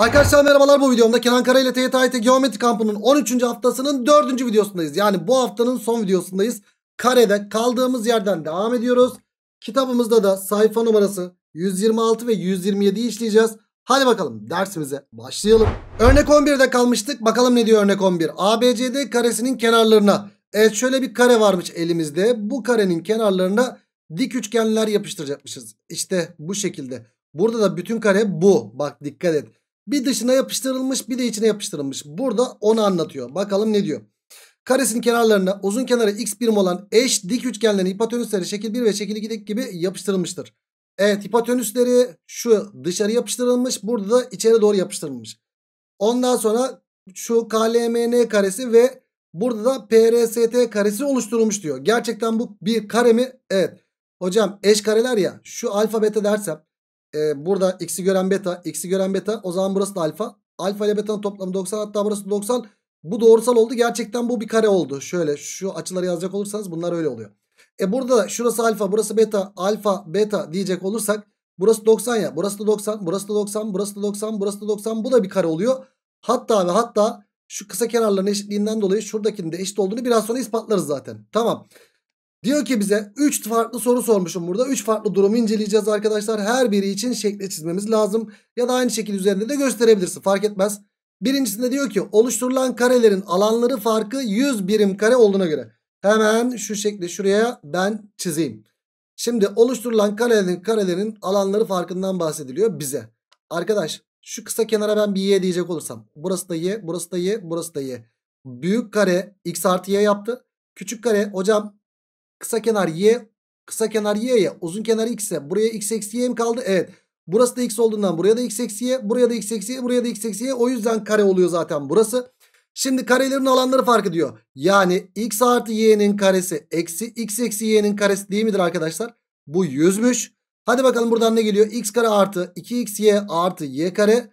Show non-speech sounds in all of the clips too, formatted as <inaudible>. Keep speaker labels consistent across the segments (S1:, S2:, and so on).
S1: Arkadaşlar merhabalar bu videomda Kenan Kara ile TYT Geometri Kampı'nın 13. haftasının 4. videosundayız. Yani bu haftanın son videosundayız. Karede kaldığımız yerden devam ediyoruz. Kitabımızda da sayfa numarası 126 ve 127'yi işleyeceğiz. Hadi bakalım dersimize başlayalım. Örnek 11'de kalmıştık. Bakalım ne diyor örnek 11. ABCD karesinin kenarlarına. Evet şöyle bir kare varmış elimizde. Bu karenin kenarlarına dik üçgenler yapıştıracakmışız. İşte bu şekilde. Burada da bütün kare bu. Bak dikkat et. Bir dışına yapıştırılmış bir de içine yapıştırılmış. Burada onu anlatıyor. Bakalım ne diyor. Karesinin kenarlarına uzun kenarı x birim olan eş dik üçgenlerin hipotenüsleri şekil 1 ve şekil 2'deki gibi yapıştırılmıştır. Evet hipotenüsleri şu dışarı yapıştırılmış. Burada da içeri doğru yapıştırılmış. Ondan sonra şu KLMN karesi ve burada da PRST karesi oluşturulmuş diyor. Gerçekten bu bir kare mi? Evet. Hocam eş kareler ya şu alfa beta dersem e, burada x'i gören beta, x'i gören beta. O zaman burası da alfa. Alfa ile beta'nın toplamı 90 hatta burası 90. Bu doğrusal oldu. Gerçekten bu bir kare oldu. Şöyle şu açıları yazacak olursanız bunlar öyle oluyor. E burada şurası alfa, burası beta, alfa, beta diyecek olursak burası 90 ya. Burası da 90, burası da 90, burası da 90, burası da 90. Bu da bir kare oluyor. Hatta ve hatta şu kısa kenarların eşitliğinden dolayı şuradakinin de eşit olduğunu biraz sonra ispatlarız zaten. Tamam. Diyor ki bize 3 farklı soru sormuşum burada. 3 farklı durumu inceleyeceğiz arkadaşlar. Her biri için şekle çizmemiz lazım. Ya da aynı şekilde üzerinde de gösterebilirsin. Fark etmez. Birincisinde diyor ki oluşturulan karelerin alanları farkı 100 birim kare olduğuna göre. Hemen şu şekli şuraya ben çizeyim. Şimdi oluşturulan karelerin, karelerin alanları farkından bahsediliyor bize. Arkadaş şu kısa kenara ben bir y diyecek olursam. Burası da y, burası da y, burası da y. Büyük kare x artı y yaptı. Küçük kare hocam Kısa kenar y. Kısa kenar y ya, uzun kenar x'e. Buraya x eksi y mi kaldı? Evet. Burası da x olduğundan buraya da x eksi y. Buraya da x eksi y. Buraya da x eksi y. O yüzden kare oluyor zaten burası. Şimdi karelerin alanları farkı diyor. Yani x artı y'nin karesi eksi x eksi y'nin karesi değil midir arkadaşlar? Bu yüzmüş. Hadi bakalım buradan ne geliyor? x kare artı 2 x y artı y kare.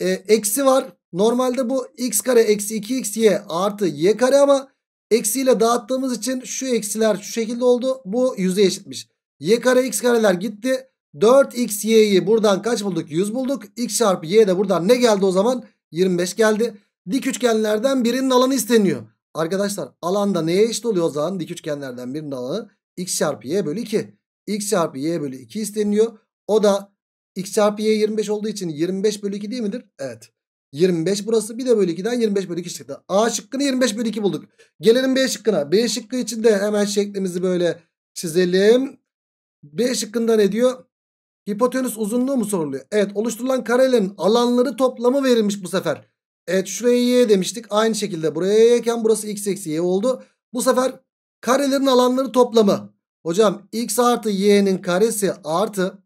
S1: E, eksi var. Normalde bu x kare eksi 2 x y artı y kare ama Eksiyle dağıttığımız için şu eksiler şu şekilde oldu. Bu 100'e eşitmiş. Y kare x kareler gitti. 4x y'yi buradan kaç bulduk? 100 bulduk. X çarpı y de buradan ne geldi o zaman? 25 geldi. Dik üçgenlerden birinin alanı isteniyor. Arkadaşlar alanda neye eşit oluyor o zaman? Dik üçgenlerden birinin alanı x çarpı y bölü 2. x çarpı y bölü 2 isteniyor. O da x çarpı y 25 olduğu için 25 bölü 2 değil midir? Evet. 25 burası. Bir de bölü 2'den 25 bölü 2 çıktı. A şıkkını 25 bölü 2 bulduk. Gelelim B şıkkına. B şıkkı için de hemen şeklimizi böyle çizelim. B şıkkında ne diyor? Hipotenüs uzunluğu mu soruluyor? Evet oluşturulan karelerin alanları toplamı verilmiş bu sefer. Evet şuraya y demiştik. Aynı şekilde buraya y'ken burası x eksi y oldu. Bu sefer karelerin alanları toplamı. Hocam x artı y'nin karesi artı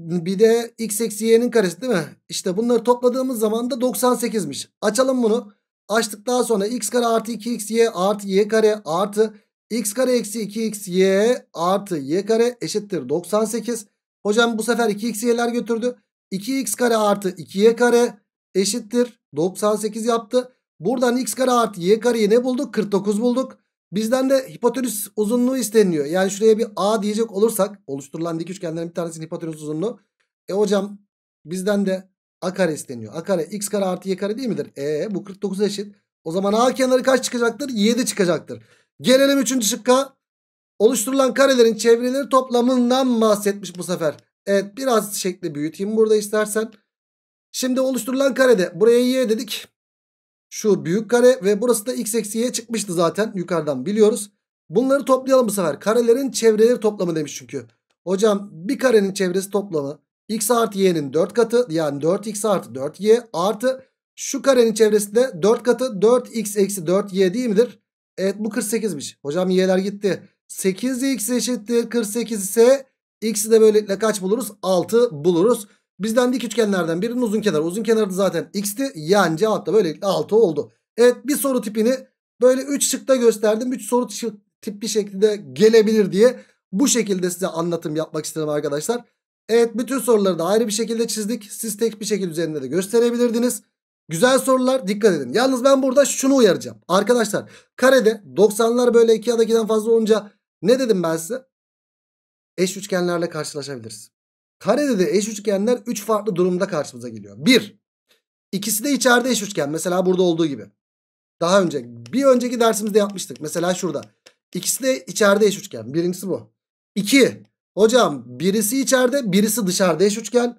S1: bir de x eksi y'nin karesi değil mi? İşte bunları topladığımız zaman da 98'miş. Açalım bunu. Açtık daha sonra x kare artı 2xy artı y kare artı x kare eksi 2xy artı y kare eşittir 98. Hocam bu sefer 2xy'ler götürdü. 2x kare artı 2y kare eşittir 98 yaptı. Buradan x kare artı y kareyi ne bulduk? 49 bulduk. Bizden de hipotenüs uzunluğu isteniyor. Yani şuraya bir A diyecek olursak oluşturulan dik üçgenlerin bir tanesinin hipotenüs uzunluğu. E hocam bizden de A kare isteniyor. A kare x kare artı y kare değil midir? E bu 49 eşit. O zaman A kenarı kaç çıkacaktır? 7 çıkacaktır. Gelelim 3. şıkka. Oluşturulan karelerin çevreleri toplamından bahsetmiş bu sefer. Evet biraz şekli büyüteyim burada istersen. Şimdi oluşturulan karede buraya y dedik. Şu büyük kare ve burası da x eksi y çıkmıştı zaten yukarıdan biliyoruz. Bunları toplayalım bu sefer. Karelerin çevreleri toplamı demiş çünkü. Hocam bir karenin çevresi toplamı x artı y'nin 4 katı yani 4x artı 4y artı şu karenin çevresi de 4 katı 4x eksi 4y değil midir? Evet bu 48'miş. Hocam y'ler gitti. 8x eşittir 48 ise x'i de böylelikle kaç buluruz? 6 buluruz. Bizden dik üçgenlerden birinin uzun kenarı. Uzun kenarı da zaten x'ti. Yani cevap da böylelikle 6 oldu. Evet bir soru tipini böyle 3 şıkta gösterdim. 3 soru tipi bir şekilde gelebilir diye bu şekilde size anlatım yapmak istedim arkadaşlar. Evet bütün soruları da ayrı bir şekilde çizdik. Siz tek bir şekil üzerinde de gösterebilirdiniz. Güzel sorular dikkat edin. Yalnız ben burada şunu uyaracağım. Arkadaşlar karede 90'lar böyle 2 ya da 2'den fazla olunca ne dedim ben size? Eş üçgenlerle karşılaşabiliriz. Karede de eş üçgenler 3 üç farklı durumda karşımıza geliyor. 1. İkisi de içeride eş üçgen. Mesela burada olduğu gibi. Daha önce bir önceki dersimizde yapmıştık. Mesela şurada. İkisi de içeride eş üçgen. Birincisi bu. 2. Hocam birisi içeride birisi dışarıda eş üçgen.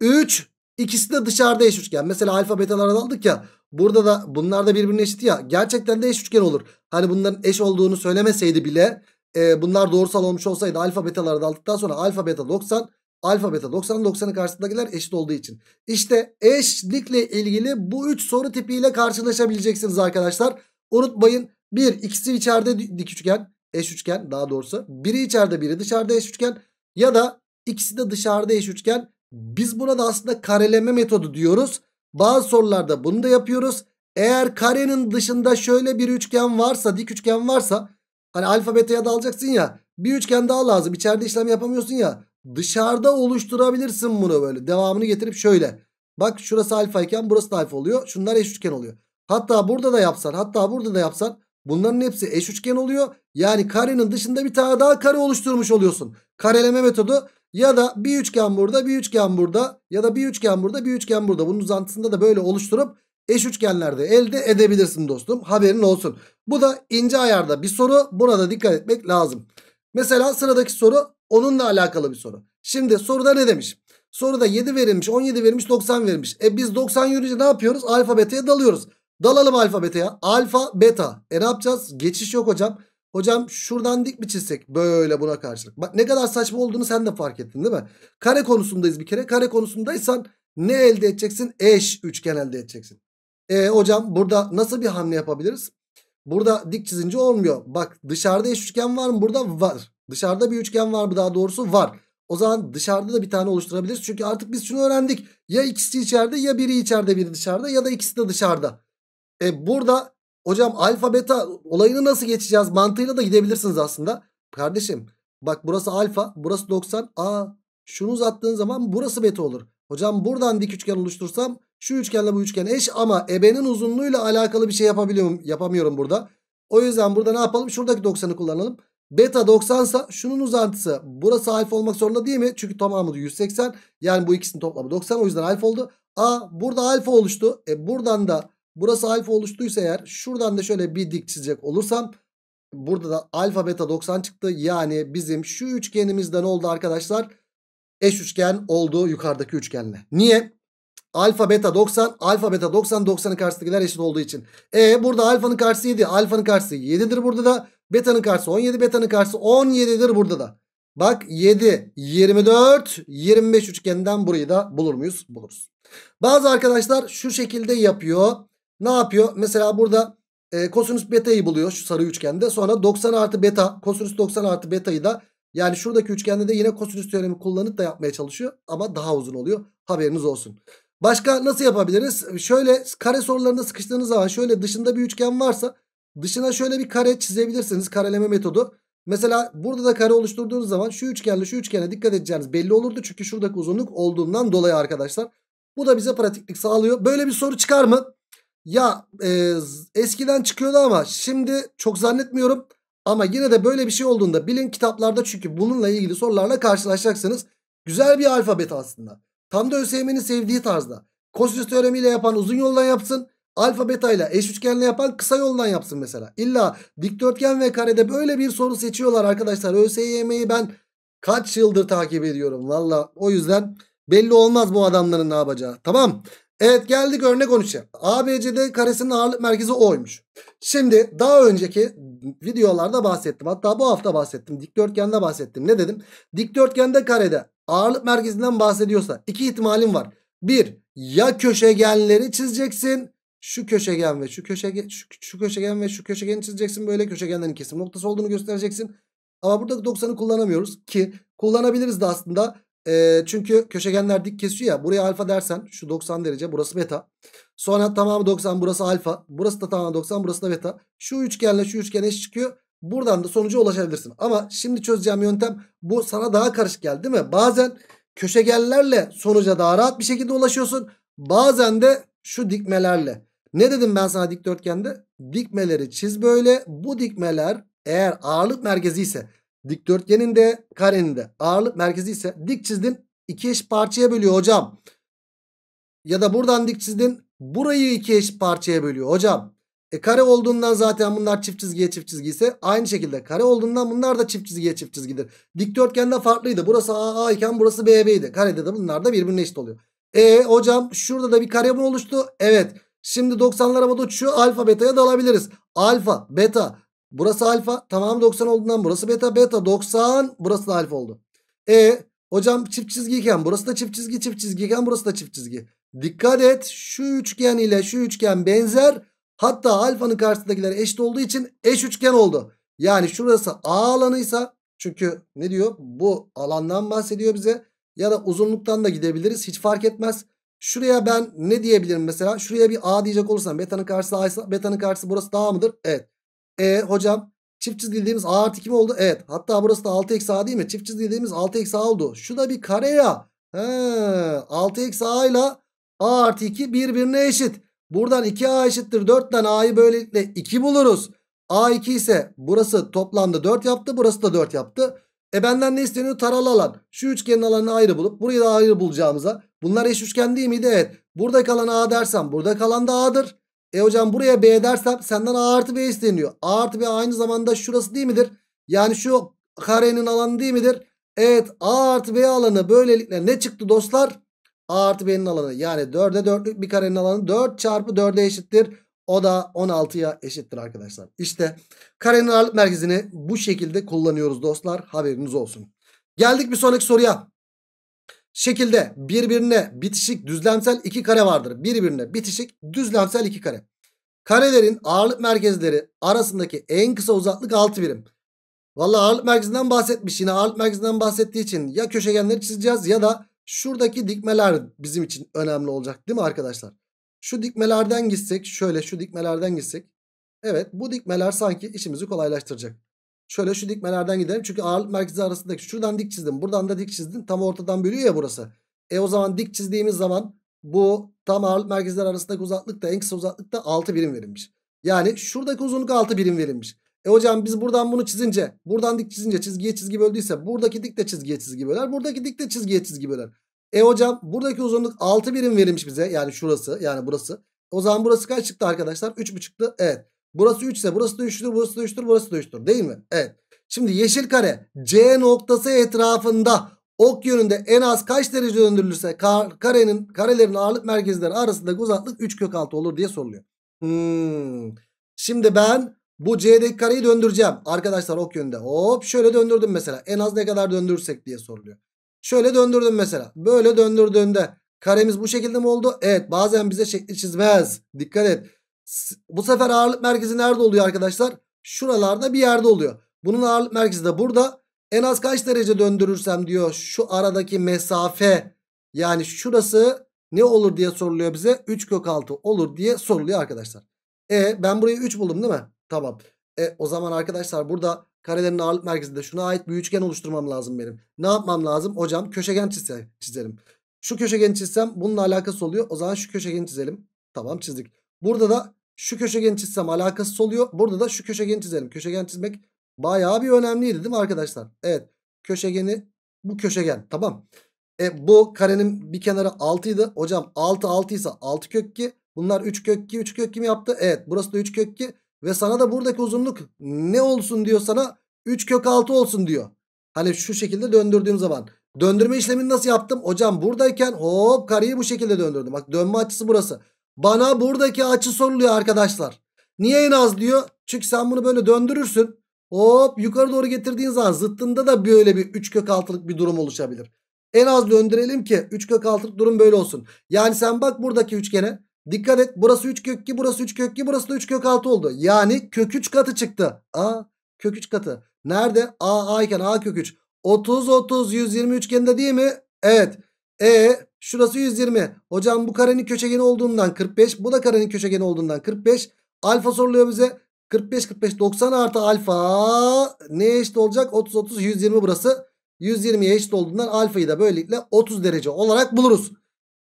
S1: 3. İkisi de dışarıda eş üçgen. Mesela alfa betalar aldık ya. Burada da bunlar da birbirine eşit ya. Gerçekten de eş üçgen olur. Hani bunların eş olduğunu söylemeseydi bile e, bunlar doğrusal olmuş olsaydı alfa betaları da aldıktan sonra alfa beta 90 Alfa beta 90'ın 90'ı karşısındakiler eşit olduğu için. İşte eşlikle ilgili bu 3 soru tipiyle karşılaşabileceksiniz arkadaşlar. Unutmayın 1 ikisi içeride dik üçgen eş üçgen daha doğrusu. Biri içeride biri dışarıda eş üçgen ya da ikisi de dışarıda eş üçgen. Biz buna da aslında kareleme metodu diyoruz. Bazı sorularda bunu da yapıyoruz. Eğer karenin dışında şöyle bir üçgen varsa dik üçgen varsa hani alfa beta'ya da alacaksın ya bir üçgen daha lazım içeride işlem yapamıyorsun ya Dışarıda oluşturabilirsin bunu böyle. Devamını getirip şöyle. Bak şurası alfa iken burası da alfa oluyor. Şunlar eş üçgen oluyor. Hatta burada da yapsan hatta burada da yapsan bunların hepsi eş üçgen oluyor. Yani karenin dışında bir tane daha kare oluşturmuş oluyorsun. Kareleme metodu ya da bir üçgen burada bir üçgen burada ya da bir üçgen burada bir üçgen burada. Bunun uzantısında da böyle oluşturup eş üçgenlerde elde edebilirsin dostum. Haberin olsun. Bu da ince ayarda bir soru. Buna da dikkat etmek lazım. Mesela sıradaki soru Onunla alakalı bir soru. Şimdi soruda ne demiş? Soruda 7 verilmiş, 17 verilmiş, 90 verilmiş. E biz 90 yürüyünce ne yapıyoruz? Alfa beta'ya dalıyoruz. Dalalım alfa beta'ya. Alfa beta. E ne yapacağız? Geçiş yok hocam. Hocam şuradan dik mi çizsek böyle buna karşılık? Bak ne kadar saçma olduğunu sen de fark ettin değil mi? Kare konusundayız bir kere. Kare konusundaysan ne elde edeceksin? Eş üçgen elde edeceksin. E hocam burada nasıl bir hamle yapabiliriz? Burada dik çizince olmuyor. Bak dışarıda eş üçgen var mı? Burada var. Dışarıda bir üçgen var mı daha doğrusu? Var. O zaman dışarıda da bir tane oluşturabiliriz. Çünkü artık biz şunu öğrendik. Ya ikisi içeride ya biri içeride biri dışarıda ya da ikisi de dışarıda. E burada hocam alfa beta olayını nasıl geçeceğiz mantığıyla da gidebilirsiniz aslında. Kardeşim bak burası alfa burası 90. Aa şunu uzattığın zaman burası beta olur. Hocam buradan dik üçgen oluştursam şu üçgenle bu üçgen eş ama ebenin uzunluğuyla alakalı bir şey yapabiliyorum, yapamıyorum burada. O yüzden burada ne yapalım? Şuradaki 90'ı kullanalım. Beta 90 sa şunun uzantısı. Burası alfa olmak zorunda değil mi? Çünkü tamamı 180. Yani bu ikisinin toplamı 90. O yüzden alfa oldu. A burada alfa oluştu. E buradan da burası alfa oluştuysa eğer şuradan da şöyle bir dik çizecek olursam burada da alfa beta 90 çıktı. Yani bizim şu üçgenimizden oldu arkadaşlar? Eş üçgen oldu yukarıdaki üçgenle. Niye? Alfa beta 90 alfa beta 90 90'ın karşısındakiler eşit olduğu için. E burada alfanın karşısı 7 alfanın karşısı 7'dir burada da. Beta'nın karşısı 17. Beta'nın karşısı 17'dir burada da. Bak 7, 24, 25 üçgeninden burayı da bulur muyuz? Buluruz. Bazı arkadaşlar şu şekilde yapıyor. Ne yapıyor? Mesela burada e, kosinüs beta'yı buluyor şu sarı üçgende. Sonra 90 artı beta, kosinüs 90 artı beta'yı da yani şuradaki üçgende de yine kosinüs teoremi kullanıp da yapmaya çalışıyor. Ama daha uzun oluyor. Haberiniz olsun. Başka nasıl yapabiliriz? Şöyle kare sorularında sıkıştığınız zaman şöyle dışında bir üçgen varsa Dışına şöyle bir kare çizebilirsiniz. Kareleme metodu. Mesela burada da kare oluşturduğunuz zaman şu üçgenle şu üçgene dikkat edeceğiniz belli olurdu. Çünkü şuradaki uzunluk olduğundan dolayı arkadaşlar. Bu da bize pratiklik sağlıyor. Böyle bir soru çıkar mı? Ya e, eskiden çıkıyordu ama şimdi çok zannetmiyorum. Ama yine de böyle bir şey olduğunda bilin kitaplarda çünkü bununla ilgili sorularla karşılaşacaksınız. Güzel bir alfabet aslında. Tam da ÖSYM'nin sevdiği tarzda. Kosinüs teoremiyle yapan uzun yoldan yapsın. Alfa beta ile eş üçgenle yapan kısa yoldan yapsın mesela. İlla dikdörtgen ve karede böyle bir soru seçiyorlar arkadaşlar. ÖSYM'yi ben kaç yıldır takip ediyorum. Valla o yüzden belli olmaz bu adamların ne yapacağı. Tamam. Evet geldik örnek 13'e. ABCD karesinin ağırlık merkezi O'ymuş. Şimdi daha önceki videolarda bahsettim. Hatta bu hafta bahsettim. Dikdörtgende bahsettim. Ne dedim? Dikdörtgende karede ağırlık merkezinden bahsediyorsa iki ihtimalim var. Bir, ya köşegenleri çizeceksin şu köşegen ve şu köşegen şu, şu köşegen ve şu köşegeni çizeceksin. Böyle köşegenlerin kesim noktası olduğunu göstereceksin. Ama burada 90'ı kullanamıyoruz ki kullanabiliriz de aslında. E, çünkü köşegenler dik kesiyor ya. Buraya alfa dersen şu 90 derece burası beta. Sonra tamamı 90 burası alfa. Burası da tamamı 90 burası da beta. Şu üçgenle şu üçgen eş çıkıyor. Buradan da sonuca ulaşabilirsin. Ama şimdi çözeceğim yöntem bu sana daha karışık geldi değil mi? Bazen köşegenlerle sonuca daha rahat bir şekilde ulaşıyorsun. Bazen de şu dikmelerle. Ne dedim ben sana dikdörtgende? Dikmeleri çiz böyle. Bu dikmeler eğer ağırlık merkezi ise dikdörtgenin de karenin de ağırlık merkezi ise dik çizdin iki eş parçaya bölüyor hocam. Ya da buradan dik çizdin burayı iki eş parçaya bölüyor hocam. E kare olduğundan zaten bunlar çift çizgiye çift çizgi ise aynı şekilde kare olduğundan bunlar da çift çizgiye çift çizgidir. Dikdörtgende farklıydı. Burası AA iken burası BB idi. Karede de bunlar da birbirine eşit oluyor. E hocam şurada da bir kare mi oluştu? Evet. Şimdi 90'lar havada uçuşuyor. Alfa beta'ya dalabiliriz. Alfa beta. Burası alfa. Tamamı 90 olduğundan burası beta. Beta 90. Burası da alfa oldu. E hocam çift çizgiyken burası da çift çizgi. Çift çizgiyken burası da çift çizgi. Dikkat et. Şu üçgen ile şu üçgen benzer. Hatta alfanın karşısındakiler eşit olduğu için eş üçgen oldu. Yani şurası A alanıysa çünkü ne diyor? Bu alandan bahsediyor bize. Ya da uzunluktan da gidebiliriz. Hiç fark etmez. Şuraya ben ne diyebilirim mesela? Şuraya bir A diyecek olursam beta'nın karşısı A ise beta'nın karşısı burası da mıdır? Evet. E hocam çift çizdiğimiz A artı 2 mi oldu? Evet. Hatta burası da 6 eksi A değil mi? Çift çizdiğimiz 6 eksi A oldu. Şu da bir kare ya. He, 6 eksi A ile A artı 2 birbirine eşit. Buradan 2A eşittir 4'ten A'yı böylelikle 2 buluruz. A2 ise burası toplamda 4 yaptı. Burası da 4 yaptı. E benden ne isteniyor? Taralı alan. Şu üçgenin alanını ayrı bulup burayı da ayrı bulacağımıza Bunlar eş üçgen değil miydi? Evet. Burada kalan A dersem burada kalan da A'dır. E hocam buraya B dersem senden A artı B isteniyor. A artı B aynı zamanda şurası değil midir? Yani şu karenin alanı değil midir? Evet A artı B alanı böylelikle ne çıktı dostlar? A artı B'nin alanı yani 4'e 4'lük bir karenin alanı 4 çarpı 4'e eşittir. O da 16'ya eşittir arkadaşlar. İşte karenin ağırlık merkezini bu şekilde kullanıyoruz dostlar. Haberiniz olsun. Geldik bir sonraki soruya şekilde birbirine bitişik düzlemsel iki kare vardır. Birbirine bitişik düzlemsel iki kare. Karelerin ağırlık merkezleri arasındaki en kısa uzaklık 6 birim. Valla ağırlık merkezinden bahsetmiş. Yine ağırlık merkezinden bahsettiği için ya köşegenleri çizeceğiz ya da şuradaki dikmeler bizim için önemli olacak değil mi arkadaşlar? Şu dikmelerden gitsek şöyle şu dikmelerden gitsek. Evet bu dikmeler sanki işimizi kolaylaştıracak. Şöyle şu dikmelerden gidelim. Çünkü ağırlık merkezi arasındaki şuradan dik çizdim. Buradan da dik çizdim. Tam ortadan bölüyor ya burası. E o zaman dik çizdiğimiz zaman bu tam ağırlık merkezler arasındaki uzaklık da en kısa uzaklık da 6 birim verilmiş. Yani şuradaki uzunluk 6 birim verilmiş. E hocam biz buradan bunu çizince buradan dik çizince çizgiye çizgi böldüyse buradaki dik de çizgiye çizgi böler. Buradaki dik de çizgiye çizgi böler. E hocam buradaki uzunluk 6 birim verilmiş bize. Yani şurası yani burası. O zaman burası kaç çıktı arkadaşlar? 3,5'tı. Evet. Burası 3 ise burası da 3'tür, burası da 3'tür, burası da 3'tür değil mi? Evet. Şimdi yeşil kare C noktası etrafında ok yönünde en az kaç derece döndürülürse karenin karelerin ağırlık merkezleri arasındaki uzaklık 3 kök 6 olur diye soruluyor. Hmm. Şimdi ben bu C'deki kareyi döndüreceğim. Arkadaşlar ok yönünde hop şöyle döndürdüm mesela. En az ne kadar döndürürsek diye soruluyor. Şöyle döndürdüm mesela. Böyle döndürdüğünde karemiz bu şekilde mi oldu? Evet bazen bize şekli çizmez. Dikkat et. Bu sefer ağırlık merkezi nerede oluyor arkadaşlar? Şuralarda bir yerde oluyor. Bunun ağırlık merkezi de burada. En az kaç derece döndürürsem diyor şu aradaki mesafe yani şurası ne olur diye soruluyor bize. 3 kök 6 olur diye soruluyor arkadaşlar. E ben burayı 3 buldum değil mi? Tamam. E o zaman arkadaşlar burada karelerin ağırlık merkezinde şuna ait bir üçgen oluşturmam lazım benim. Ne yapmam lazım? Hocam köşegen çize, çizelim. Şu köşegeni çizsem bununla alakası oluyor. O zaman şu köşegeni çizelim. Tamam çizdik. Burada da şu köşegeni çizsem alakası oluyor. Burada da şu köşegeni çizelim. Köşegen çizmek bayağı bir önemliydi değil mi arkadaşlar? Evet. Köşegeni bu köşegen. Tamam. E, bu karenin bir kenarı 6 idi. Hocam 6 6 ise 6 kök 2. Bunlar 3 kök 2 3 kök 2 mi yaptı? Evet. Burası da 3 kök 2. Ve sana da buradaki uzunluk ne olsun diyor sana? 3 kök 6 olsun diyor. Hani şu şekilde döndürdüğüm zaman. Döndürme işlemini nasıl yaptım? Hocam buradayken hop kareyi bu şekilde döndürdüm. Bak dönme açısı burası. Bana buradaki açı soruluyor arkadaşlar. Niye en az diyor? Çünkü sen bunu böyle döndürürsün. Hop yukarı doğru getirdiğin zaman zıttında da böyle bir 3 kök altılık bir durum oluşabilir. En az döndürelim ki 3 kök altılık durum böyle olsun. Yani sen bak buradaki üçgene. Dikkat et burası 3 kök 2 burası 3 kök 2 burası da 3 kök 6 oldu. Yani kök 3 katı çıktı. A kök 3 katı. Nerede? A A iken A kök 3. 30 30 120 üçgende değil mi? Evet. E şurası 120. Hocam bu karenin köşegeni olduğundan 45. Bu da karenin köşegeni olduğundan 45. Alfa soruluyor bize. 45 45 90 artı alfa ne eşit olacak? 30 30 120 burası. 120'ye eşit olduğundan alfayı da böylelikle 30 derece olarak buluruz.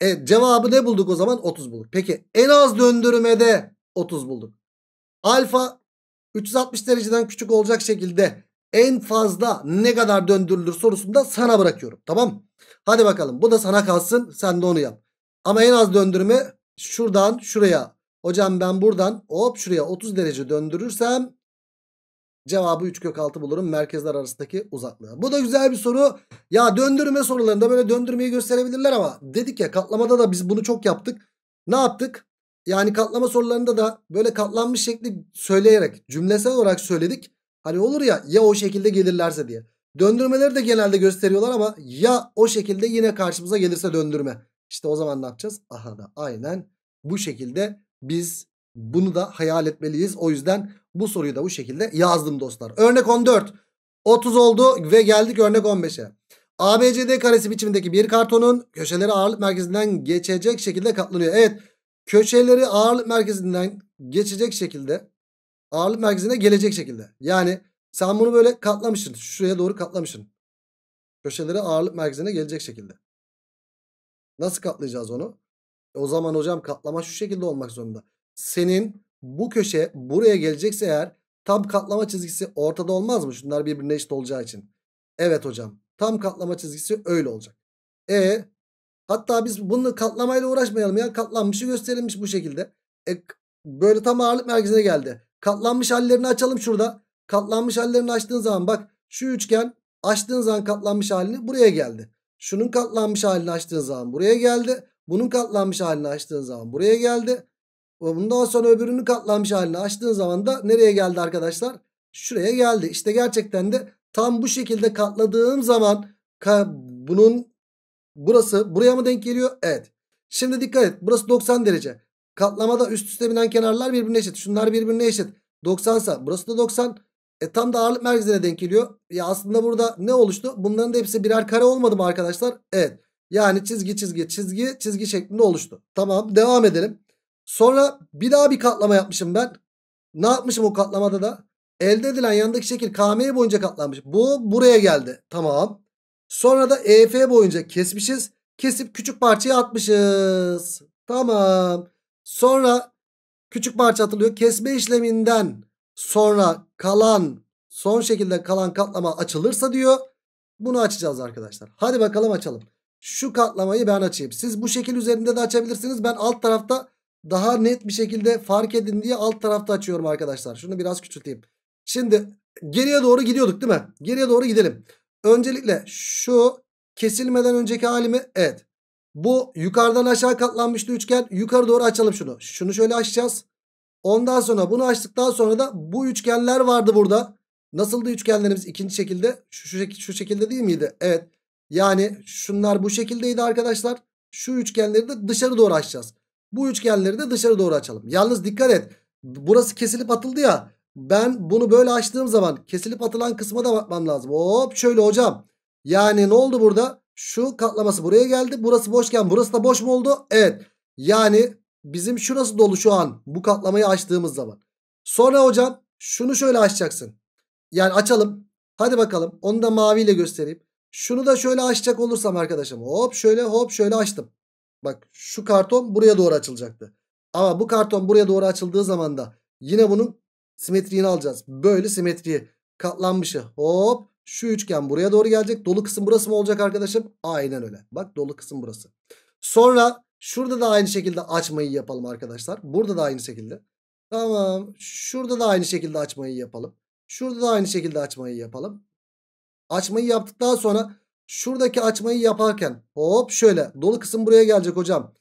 S1: E, cevabı ne bulduk o zaman? 30 bulduk. Peki en az döndürmede 30 bulduk. Alfa 360 dereceden küçük olacak şekilde en fazla ne kadar döndürülür sorusunda sana bırakıyorum. Tamam Hadi bakalım bu da sana kalsın sen de onu yap. Ama en az döndürme şuradan şuraya. Hocam ben buradan hop şuraya 30 derece döndürürsem cevabı 3 kök 6 bulurum merkezler arasındaki uzaklığı. Bu da güzel bir soru. Ya döndürme sorularında böyle döndürmeyi gösterebilirler ama dedik ya katlamada da biz bunu çok yaptık. Ne yaptık? Yani katlama sorularında da böyle katlanmış şekli söyleyerek cümlesel olarak söyledik. Hani olur ya ya o şekilde gelirlerse diye. Döndürmeleri de genelde gösteriyorlar ama ya o şekilde yine karşımıza gelirse döndürme. İşte o zaman ne yapacağız? Aha da aynen bu şekilde biz bunu da hayal etmeliyiz. O yüzden bu soruyu da bu şekilde yazdım dostlar. Örnek 14. 30 oldu ve geldik örnek 15'e. ABCD karesi biçimindeki bir kartonun köşeleri ağırlık merkezinden geçecek şekilde katlanıyor. Evet köşeleri ağırlık merkezinden geçecek şekilde ağırlık merkezine gelecek şekilde. Yani sen bunu böyle katlamışsın. Şuraya doğru katlamışsın. Köşeleri ağırlık merkezine gelecek şekilde. Nasıl katlayacağız onu? E o zaman hocam katlama şu şekilde olmak zorunda. Senin bu köşe buraya gelecekse eğer tam katlama çizgisi ortada olmaz mı? Şunlar birbirine eşit olacağı için. Evet hocam. Tam katlama çizgisi öyle olacak. E hatta biz bunu katlamayla uğraşmayalım ya. Katlanmışı gösterilmiş bu şekilde. E, böyle tam ağırlık merkezine geldi. Katlanmış hallerini açalım şurada. Katlanmış hallerini açtığın zaman bak şu üçgen açtığın zaman katlanmış halini buraya geldi. Şunun katlanmış halini açtığın zaman buraya geldi. Bunun katlanmış halini açtığın zaman buraya geldi. Bundan sonra öbürünün katlanmış halini açtığın zaman da nereye geldi arkadaşlar? Şuraya geldi. İşte gerçekten de tam bu şekilde katladığım zaman bunun burası buraya mı denk geliyor? Evet. Şimdi dikkat et. Burası 90 derece. Katlamada üst üste binen kenarlar birbirine eşit. Şunlar birbirine eşit. 90 sa burası da 90. E tam da ağırlık merkezine denk geliyor. Ya aslında burada ne oluştu? Bunların da hepsi birer kare olmadı mı arkadaşlar? Evet. Yani çizgi çizgi çizgi çizgi şeklinde oluştu. Tamam devam edelim. Sonra bir daha bir katlama yapmışım ben. Ne yapmışım o katlamada da? Elde edilen yandaki şekil KM boyunca katlanmış. Bu buraya geldi. Tamam. Sonra da EF boyunca kesmişiz. Kesip küçük parçaya atmışız. Tamam. Sonra küçük parça atılıyor. Kesme işleminden sonra kalan son şekilde kalan katlama açılırsa diyor. Bunu açacağız arkadaşlar. Hadi bakalım açalım. Şu katlamayı ben açayım. Siz bu şekil üzerinde de açabilirsiniz. Ben alt tarafta daha net bir şekilde fark edin diye alt tarafta açıyorum arkadaşlar. Şunu biraz küçülteyim. Şimdi geriye doğru gidiyorduk değil mi? Geriye doğru gidelim. Öncelikle şu kesilmeden önceki halimi evet. Bu yukarıdan aşağı katlanmıştı üçgen. Yukarı doğru açalım şunu. Şunu şöyle açacağız. Ondan sonra bunu açtıktan sonra da bu üçgenler vardı burada. Nasıldı üçgenlerimiz ikinci şekilde? Şu, şu, şu şekilde değil miydi? Evet. Yani şunlar bu şekildeydi arkadaşlar. Şu üçgenleri de dışarı doğru açacağız. Bu üçgenleri de dışarı doğru açalım. Yalnız dikkat et. Burası kesilip atıldı ya. Ben bunu böyle açtığım zaman kesilip atılan kısma da bakmam lazım. Hop şöyle hocam. Yani ne oldu burada? Şu katlaması buraya geldi. Burası boşken burası da boş mu oldu? Evet. Yani bizim şurası dolu şu an. Bu katlamayı açtığımız zaman. Sonra hocam şunu şöyle açacaksın. Yani açalım. Hadi bakalım. Onu da maviyle göstereyim. Şunu da şöyle açacak olursam arkadaşım. Hop şöyle hop şöyle açtım. Bak şu karton buraya doğru açılacaktı. Ama bu karton buraya doğru açıldığı zaman da yine bunun simetriğini alacağız. Böyle simetriği katlanmışı hop şu üçgen buraya doğru gelecek. Dolu kısım burası mı olacak arkadaşım? Aynen öyle. Bak dolu kısım burası. Sonra şurada da aynı şekilde açmayı yapalım arkadaşlar. Burada da aynı şekilde. Tamam. Şurada da aynı şekilde açmayı yapalım. Şurada da aynı şekilde açmayı yapalım. Açmayı yaptıktan sonra şuradaki açmayı yaparken hop şöyle dolu kısım buraya gelecek hocam.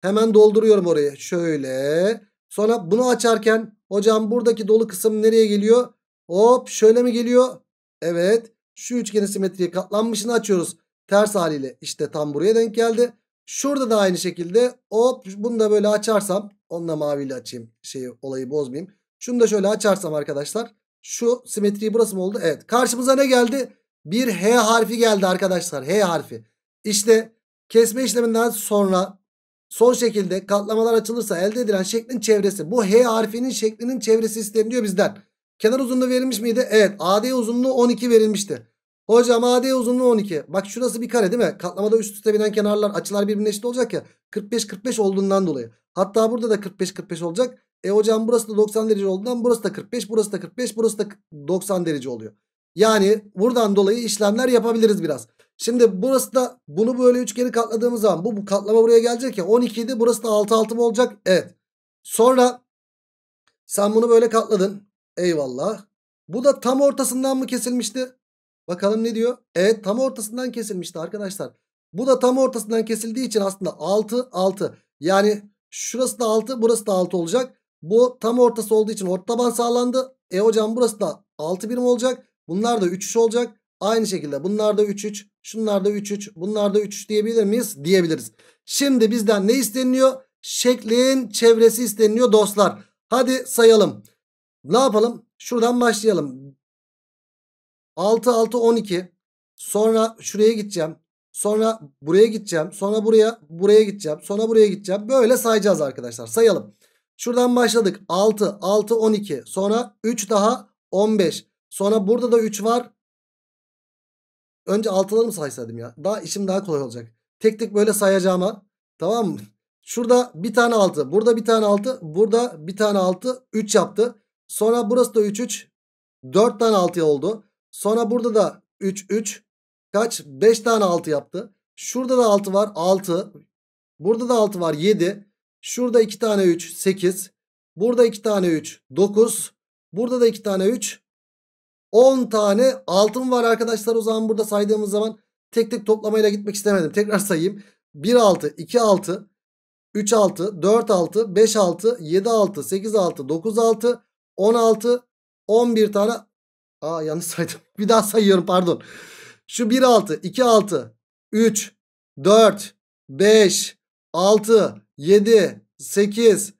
S1: Hemen dolduruyorum orayı. Şöyle. Sonra bunu açarken hocam buradaki dolu kısım nereye geliyor? Hop şöyle mi geliyor? Evet şu üçgenin simetriye katlanmışını açıyoruz. Ters haliyle işte tam buraya denk geldi. Şurada da aynı şekilde hop bunu da böyle açarsam onunla maviyle açayım şeyi olayı bozmayayım. Şunu da şöyle açarsam arkadaşlar şu simetriği burası mı oldu? Evet karşımıza ne geldi? Bir H harfi geldi arkadaşlar H harfi. İşte kesme işleminden sonra son şekilde katlamalar açılırsa elde edilen şeklin çevresi. Bu H harfinin şeklinin çevresi isteniyor bizden. Kenar uzunluğu verilmiş miydi? Evet. AD uzunluğu 12 verilmişti. Hocam AD uzunluğu 12. Bak şurası bir kare değil mi? Katlamada üst üste binen kenarlar açılar birbirine eşit olacak ya. 45-45 olduğundan dolayı. Hatta burada da 45-45 olacak. E hocam burası da 90 derece olduğundan burası da 45, burası da 45, burası da 90 derece oluyor. Yani buradan dolayı işlemler yapabiliriz biraz. Şimdi burası da bunu böyle üçgeni katladığımız zaman bu, bu katlama buraya gelecek ya 12 idi burası da 6 6 mı olacak? Evet. Sonra sen bunu böyle katladın. Eyvallah. Bu da tam ortasından mı kesilmişti? Bakalım ne diyor? Evet tam ortasından kesilmişti arkadaşlar. Bu da tam ortasından kesildiği için aslında 6 6. Yani şurası da 6 burası da 6 olacak. Bu tam ortası olduğu için orta taban sağlandı. E hocam burası da 6 birim olacak. Bunlar da 3 3 olacak. Aynı şekilde bunlar da 3 3. Şunlar da 3 3. Bunlar da 3 3 diyebilir miyiz? Diyebiliriz. Şimdi bizden ne isteniyor? Şeklin çevresi isteniyor dostlar. Hadi sayalım. Ne yapalım? Şuradan başlayalım. 6 6 12. Sonra şuraya gideceğim. Sonra buraya gideceğim. Sonra buraya buraya gideceğim. Sonra buraya gideceğim. Böyle sayacağız arkadaşlar. Sayalım. Şuradan başladık. 6 6 12. Sonra 3 daha 15. Sonra burada da 3 var. Önce 6'ları mı saysaydım ya? Daha işim daha kolay olacak. Tek tek böyle sayacağıma. Tamam mı? Şurada bir tane 6. Burada bir tane 6. Burada bir tane 6. 3 yaptı. Sonra burası da 3 3. 4 tane 6 oldu. Sonra burada da 3 3. Kaç? 5 tane 6 yaptı. Şurada da 6 var. 6. Burada da 6 var. 7. Şurada 2 tane 3. 8. Burada 2 tane 3. 9. Burada da 2 tane 3. 10 tane altın var arkadaşlar. O zaman burada saydığımız zaman tek tek toplamayla gitmek istemedim. Tekrar sayayım. 1 6, 2 6, 3 6, 4 6, 5 6, 7 6, 8 6, 9 6, 16 11 tane Aa yanlış saydım. <laughs> Bir daha sayıyorum pardon. Şu 1 6 2 6 3 4 5 6 7 8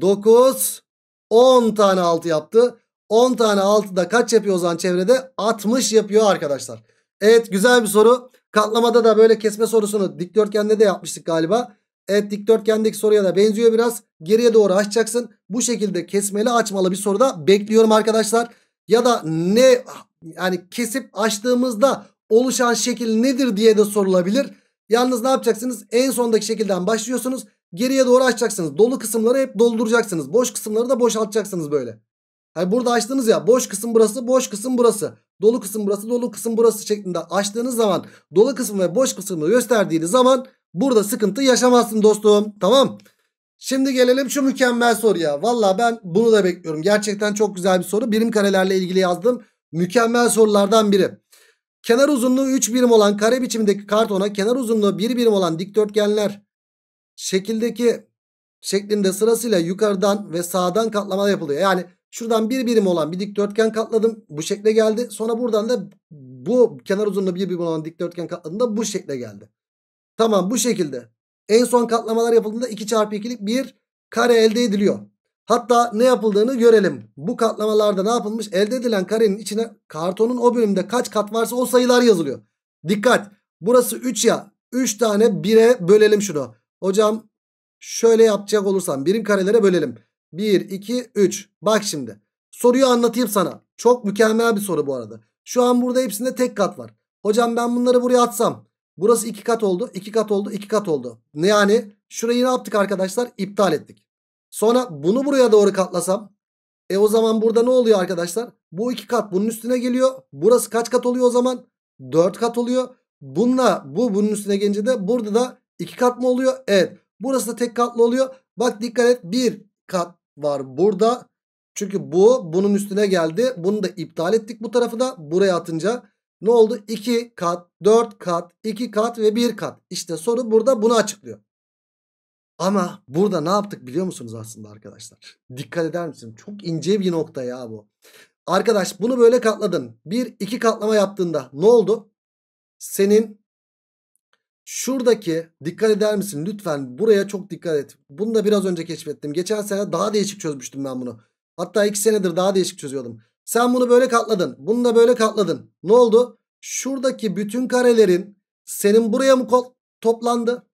S1: 9 10 tane 6 yaptı. 10 tane da kaç yapıyor o zaman çevrede? 60 yapıyor arkadaşlar. Evet güzel bir soru. Katlamada da böyle kesme sorusunu dikdörtgende de yapmıştık galiba. Evet dikdörtgendeki soruya da benziyor biraz. Geriye doğru açacaksın. Bu şekilde kesmeli açmalı bir soruda bekliyorum arkadaşlar. Ya da ne yani kesip açtığımızda oluşan şekil nedir diye de sorulabilir. Yalnız ne yapacaksınız? En sondaki şekilden başlıyorsunuz. Geriye doğru açacaksınız. Dolu kısımları hep dolduracaksınız. Boş kısımları da boşaltacaksınız böyle. Yani burada açtınız ya boş kısım burası boş kısım burası. Dolu kısım burası dolu kısım burası şeklinde açtığınız zaman dolu kısım ve boş kısmı gösterdiğiniz zaman Burada sıkıntı yaşamazsın dostum. Tamam. Şimdi gelelim şu mükemmel soruya. Valla ben bunu da bekliyorum. Gerçekten çok güzel bir soru. Birim karelerle ilgili yazdım. Mükemmel sorulardan biri. Kenar uzunluğu 3 birim olan kare biçimindeki kartona kenar uzunluğu 1 birim olan dikdörtgenler şekildeki şeklinde sırasıyla yukarıdan ve sağdan katlama yapılıyor. Yani şuradan 1 birim olan bir dikdörtgen katladım. Bu şekle geldi. Sonra buradan da bu kenar uzunluğu 1 birim olan dikdörtgen katladığında bu şekle geldi. Tamam bu şekilde. En son katlamalar yapıldığında 2 çarpı 2'lik bir kare elde ediliyor. Hatta ne yapıldığını görelim. Bu katlamalarda ne yapılmış? Elde edilen karenin içine kartonun o bölümde kaç kat varsa o sayılar yazılıyor. Dikkat. Burası 3 ya. 3 tane 1'e bölelim şunu. Hocam şöyle yapacak olursam birim karelere bölelim. 1, 2, 3. Bak şimdi. Soruyu anlatayım sana. Çok mükemmel bir soru bu arada. Şu an burada hepsinde tek kat var. Hocam ben bunları buraya atsam Burası iki kat oldu. iki kat oldu. iki kat oldu. Yani şurayı ne yaptık arkadaşlar? İptal ettik. Sonra bunu buraya doğru katlasam. E o zaman burada ne oluyor arkadaşlar? Bu iki kat bunun üstüne geliyor. Burası kaç kat oluyor o zaman? Dört kat oluyor. Bununla bu bunun üstüne gelince de burada da iki kat mı oluyor? Evet. Burası da tek katlı oluyor. Bak dikkat et. bir kat var burada. Çünkü bu bunun üstüne geldi. Bunu da iptal ettik bu tarafı da buraya atınca. Ne oldu? 2 kat, 4 kat, 2 kat ve 1 kat. İşte soru burada bunu açıklıyor. Ama burada ne yaptık biliyor musunuz aslında arkadaşlar? Dikkat eder misin? Çok ince bir nokta ya bu. Arkadaş bunu böyle katladın. Bir iki katlama yaptığında ne oldu? Senin şuradaki dikkat eder misin? Lütfen buraya çok dikkat et. Bunu da biraz önce keşfettim. Geçen sene daha değişik çözmüştüm ben bunu. Hatta iki senedir daha değişik çözüyordum. Sen bunu böyle katladın. Bunu da böyle katladın. Ne oldu? Şuradaki bütün karelerin senin buraya mı toplandı?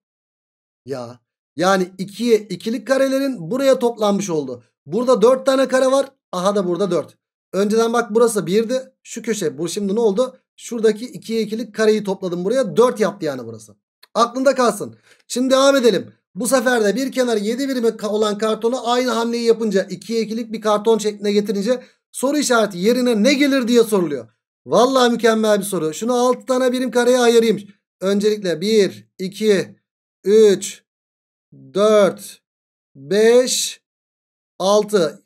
S1: Ya yani 2'ye ikilik karelerin buraya toplanmış oldu. Burada dört tane kare var. Aha da burada dört. Önceden bak burası birdi, Şu köşe. Bu şimdi ne oldu? Şuradaki 2'ye ikilik kareyi topladım buraya. dört yaptı yani burası. Aklında kalsın. Şimdi devam edelim. Bu sefer de bir kenar 7 birimi olan kartonu aynı hamleyi yapınca 2'ye 2'lik bir karton şekline getirince soru işareti yerine ne gelir diye soruluyor. Vallahi mükemmel bir soru. Şunu 6 tane birim kareye ayırayım. Öncelikle 1, 2, 3, 4, 5, 6.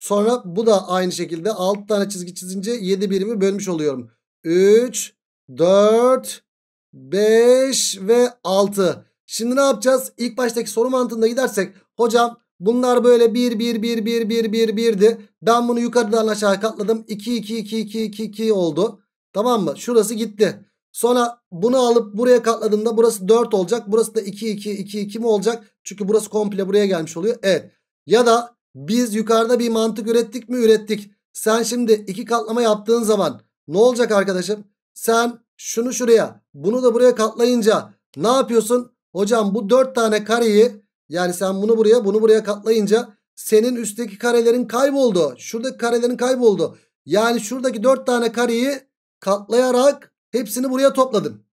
S1: Sonra bu da aynı şekilde 6 tane çizgi çizince 7 birimi bölmüş oluyorum. 3, 4, 5 ve 6. Şimdi ne yapacağız? İlk baştaki soru mantığında gidersek hocam Bunlar böyle 1 1 1 1 1 1 1'di. Ben bunu yukarıdan aşağı katladım. 2 2 2 2 2 2 oldu. Tamam mı? Şurası gitti. Sonra bunu alıp buraya katladığımda burası 4 olacak. Burası da 2 2 2 2 mi olacak? Çünkü burası komple buraya gelmiş oluyor. Evet. Ya da biz yukarıda bir mantık ürettik mi? Ürettik. Sen şimdi iki katlama yaptığın zaman ne olacak arkadaşım? Sen şunu şuraya, bunu da buraya katlayınca ne yapıyorsun? Hocam bu 4 tane kareyi yani sen bunu buraya bunu buraya katlayınca senin üstteki karelerin kayboldu. Şuradaki karelerin kayboldu. Yani şuradaki 4 tane kareyi katlayarak hepsini buraya topladın.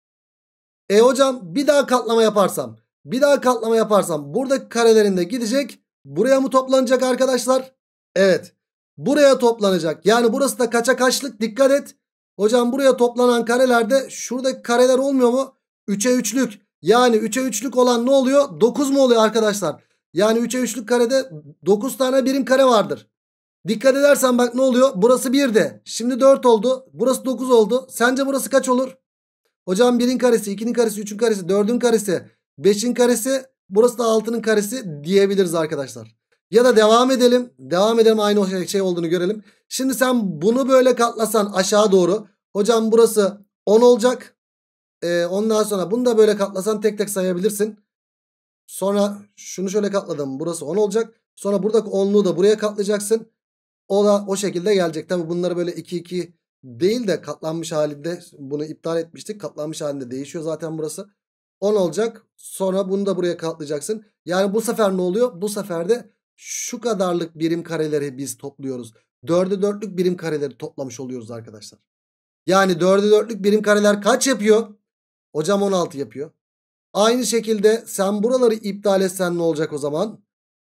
S1: E hocam bir daha katlama yaparsam bir daha katlama yaparsam buradaki karelerinde gidecek. Buraya mı toplanacak arkadaşlar? Evet. Buraya toplanacak. Yani burası da kaça kaçlık dikkat et. Hocam buraya toplanan karelerde şuradaki kareler olmuyor mu? 3'e 3'lük. Yani 3'e 3'lük olan ne oluyor? 9 mu oluyor arkadaşlar? Yani 3'e 3'lük karede 9 tane birim kare vardır. Dikkat edersen bak ne oluyor? Burası 1'di. Şimdi 4 oldu. Burası 9 oldu. Sence burası kaç olur? Hocam 1'in karesi, 2'nin karesi, 3'ün karesi, 4'ün karesi, 5'in karesi, burası da 6'nın karesi diyebiliriz arkadaşlar. Ya da devam edelim. Devam edelim aynı şey, şey olduğunu görelim. Şimdi sen bunu böyle katlasan aşağı doğru. Hocam burası 10 olacak. Ee, ondan sonra bunu da böyle katlasan tek tek sayabilirsin. Sonra şunu şöyle katladım. Burası 10 olacak. Sonra buradaki onluğu da buraya katlayacaksın. O da o şekilde gelecek. Tabi bunları böyle 2 2 değil de katlanmış halinde bunu iptal etmiştik. Katlanmış halinde değişiyor zaten burası. 10 olacak. Sonra bunu da buraya katlayacaksın. Yani bu sefer ne oluyor? Bu sefer de şu kadarlık birim kareleri biz topluyoruz. 4'e 4'lük birim kareleri toplamış oluyoruz arkadaşlar. Yani 4'e 4'lük birim kareler kaç yapıyor? Hocam 16 yapıyor. Aynı şekilde sen buraları iptal etsen ne olacak o zaman?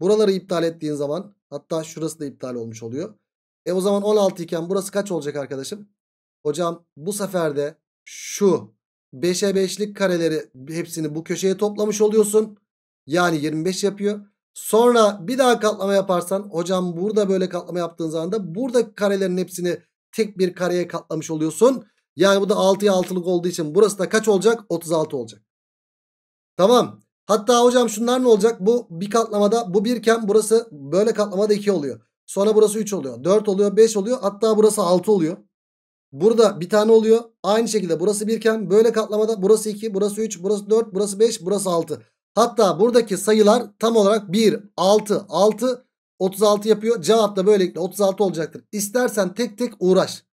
S1: Buraları iptal ettiğin zaman hatta şurası da iptal olmuş oluyor. E o zaman 16 iken burası kaç olacak arkadaşım? Hocam bu sefer de şu 5'e 5'lik kareleri hepsini bu köşeye toplamış oluyorsun. Yani 25 yapıyor. Sonra bir daha katlama yaparsan hocam burada böyle katlama yaptığın zaman da buradaki karelerin hepsini tek bir kareye katlamış oluyorsun. Yani bu da 6'ya 6'lık olduğu için burası da kaç olacak? 36 olacak. Tamam. Hatta hocam şunlar ne olacak? Bu bir katlamada bu birken burası böyle katlamada 2 oluyor. Sonra burası 3 oluyor. 4 oluyor 5 oluyor. Hatta burası 6 oluyor. Burada bir tane oluyor. Aynı şekilde burası birken böyle katlamada burası 2, burası 3, burası 4, burası 5, burası 6. Hatta buradaki sayılar tam olarak 1, 6, 6, 36 yapıyor. Cevap da böylelikle 36 olacaktır. İstersen tek tek uğraş.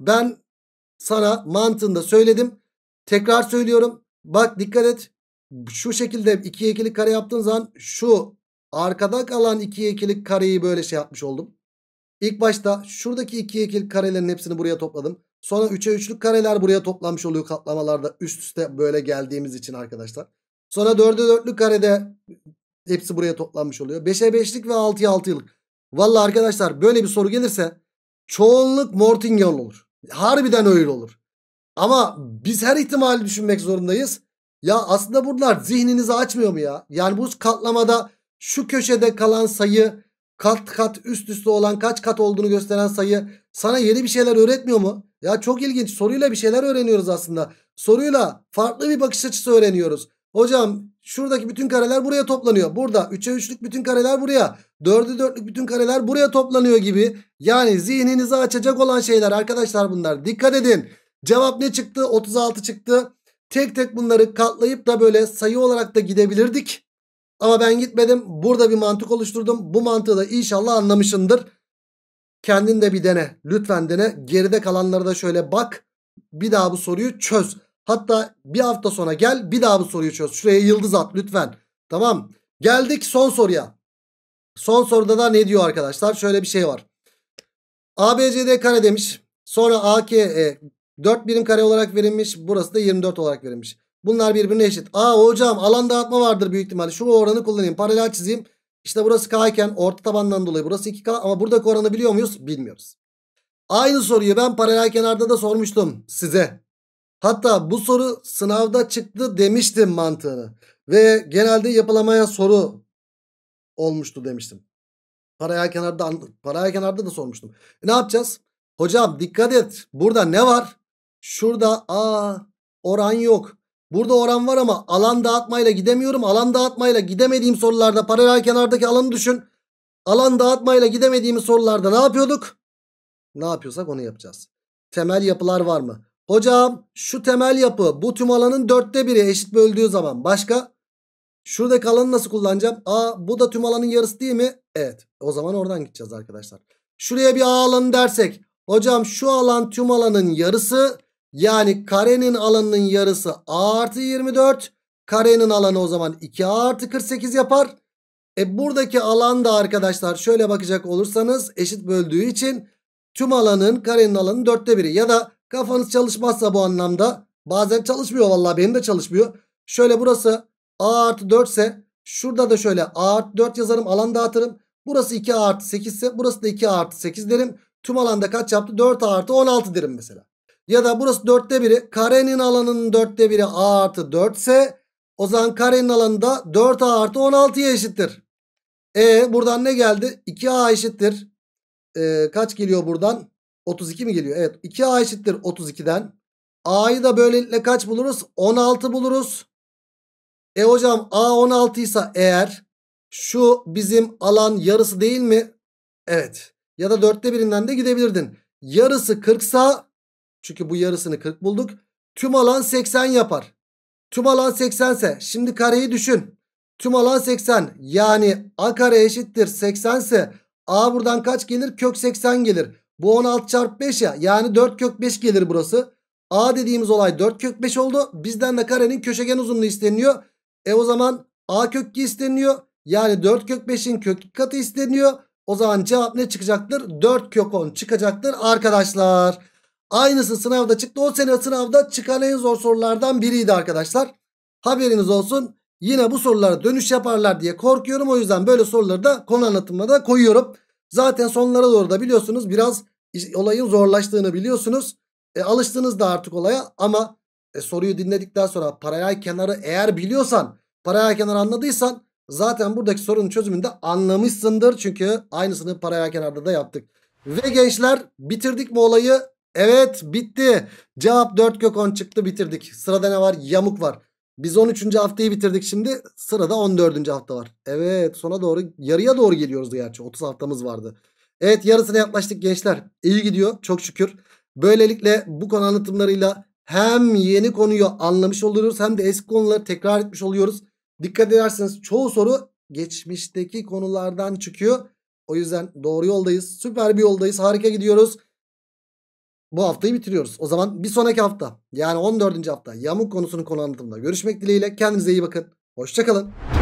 S1: Ben sana mantığında söyledim. Tekrar söylüyorum. Bak dikkat et. Şu şekilde 2'ye 2'lik kare yaptığın zaman şu arkada kalan 2'ye 2'lik kareyi böyle şey yapmış oldum. İlk başta şuradaki 2'ye 2'lik karelerin hepsini buraya topladım. Sonra 3'e 3'lük kareler buraya toplanmış oluyor katlamalarda üst üste böyle geldiğimiz için arkadaşlar. Sonra 4'e 4'lük karede hepsi buraya toplanmış oluyor. 5'e 5'lik ve 6'ya 6'lık. Valla arkadaşlar böyle bir soru gelirse çoğunluk Mortingale olur. Harbiden öyle olur. Ama biz her ihtimali düşünmek zorundayız. Ya aslında bunlar zihninizi açmıyor mu ya? Yani bu katlamada şu köşede kalan sayı kat kat üst üste olan kaç kat olduğunu gösteren sayı sana yeni bir şeyler öğretmiyor mu? Ya çok ilginç soruyla bir şeyler öğreniyoruz aslında. Soruyla farklı bir bakış açısı öğreniyoruz. Hocam Şuradaki bütün kareler buraya toplanıyor. Burada 3'e 3'lük bütün kareler buraya. 4'e 4'lük bütün kareler buraya toplanıyor gibi. Yani zihninizi açacak olan şeyler arkadaşlar bunlar. Dikkat edin. Cevap ne çıktı? 36 çıktı. Tek tek bunları katlayıp da böyle sayı olarak da gidebilirdik. Ama ben gitmedim. Burada bir mantık oluşturdum. Bu mantığı da inşallah anlamışındır. Kendin de bir dene. Lütfen dene. Geride kalanlara da şöyle bak. Bir daha bu soruyu çöz. Hatta bir hafta sonra gel bir daha bu soruyu çöz. Şuraya yıldız at lütfen. Tamam. Geldik son soruya. Son soruda da ne diyor arkadaşlar? Şöyle bir şey var. ABCD kare demiş. Sonra AKE 4 birim kare olarak verilmiş. Burası da 24 olarak verilmiş. Bunlar birbirine eşit. Aa hocam alan dağıtma vardır büyük ihtimalle. Şu oranı kullanayım. Paralel çizeyim. İşte burası K iken orta tabandan dolayı burası 2K ama buradaki oranı biliyor muyuz? Bilmiyoruz. Aynı soruyu ben paralel kenarda da sormuştum size. Hatta bu soru sınavda çıktı demiştim mantığını. Ve genelde yapılamaya soru olmuştu demiştim. Paraya kenarda, paraya kenarda da sormuştum. E ne yapacağız? Hocam dikkat et. Burada ne var? Şurada a oran yok. Burada oran var ama alan dağıtmayla gidemiyorum. Alan dağıtmayla gidemediğim sorularda paralel kenardaki alanı düşün. Alan dağıtmayla gidemediğimiz sorularda ne yapıyorduk? Ne yapıyorsak onu yapacağız. Temel yapılar var mı? Hocam şu temel yapı bu tüm alanın dörtte biri eşit böldüğü zaman. Başka? Şuradaki alanı nasıl kullanacağım? A bu da tüm alanın yarısı değil mi? Evet. O zaman oradan gideceğiz arkadaşlar. Şuraya bir A alanı dersek. Hocam şu alan tüm alanın yarısı. Yani karenin alanının yarısı A artı 24. Karenin alanı o zaman 2A artı 48 yapar. E buradaki alan da arkadaşlar şöyle bakacak olursanız eşit böldüğü için tüm alanın karenin alanı dörtte biri. Ya da Kafanız çalışmazsa bu anlamda bazen çalışmıyor vallahi benim de çalışmıyor. Şöyle burası a artı 4 ise şurada da şöyle a artı 4 yazarım alan dağıtırım. Burası 2 a artı 8 ise burası da 2 a artı 8 derim. Tüm alanda kaç yaptı? 4 a artı 16 derim mesela. Ya da burası dörtte biri karenin alanının dörtte biri a artı 4 ise o zaman karenin alanı da 4a artı 16'ya eşittir. E buradan ne geldi? 2a eşittir. E, kaç geliyor buradan? 32 mi geliyor? Evet 2A eşittir 32'den. A'yı da böylelikle kaç buluruz? 16 buluruz. E hocam A 16 ise eğer şu bizim alan yarısı değil mi? Evet. Ya da dörtte birinden de gidebilirdin. Yarısı 40 sa çünkü bu yarısını 40 bulduk. Tüm alan 80 yapar. Tüm alan 80 ise şimdi kareyi düşün. Tüm alan 80 yani A kare eşittir 80 ise A buradan kaç gelir? Kök 80 gelir. Bu 16 çarpı 5 ya. Yani 4 kök 5 gelir burası. A dediğimiz olay 4 kök 5 oldu. Bizden de karenin köşegen uzunluğu isteniyor. E o zaman A kök 2 isteniyor. Yani 4 kök 5'in kök katı isteniyor. O zaman cevap ne çıkacaktır? 4 kök 10 çıkacaktır arkadaşlar. Aynısı sınavda çıktı. O sene sınavda çıkan en zor sorulardan biriydi arkadaşlar. Haberiniz olsun. Yine bu sorulara dönüş yaparlar diye korkuyorum. O yüzden böyle soruları da konu anlatımına da koyuyorum. Zaten sonlara doğru da biliyorsunuz biraz olayın zorlaştığını biliyorsunuz. E, alıştınız da artık olaya ama e, soruyu dinledikten sonra paralel kenarı eğer biliyorsan paralel kenarı anladıysan zaten buradaki sorunun çözümünde anlamışsındır. Çünkü aynısını paralel kenarda da yaptık. Ve gençler bitirdik mi olayı? Evet bitti. Cevap 4 kök 10 çıktı bitirdik. Sırada ne var? Yamuk var. Biz 13. haftayı bitirdik şimdi. Sırada 14. hafta var. Evet sona doğru yarıya doğru geliyoruz gerçi. 30 haftamız vardı. Evet yarısına yaklaştık gençler. İyi gidiyor çok şükür. Böylelikle bu konu anlatımlarıyla hem yeni konuyu anlamış oluyoruz hem de eski konuları tekrar etmiş oluyoruz. Dikkat ederseniz çoğu soru geçmişteki konulardan çıkıyor. O yüzden doğru yoldayız. Süper bir yoldayız. Harika gidiyoruz bu haftayı bitiriyoruz. O zaman bir sonraki hafta yani 14. hafta yamuk konusunun konu anlatımında görüşmek dileğiyle. Kendinize iyi bakın. Hoşçakalın.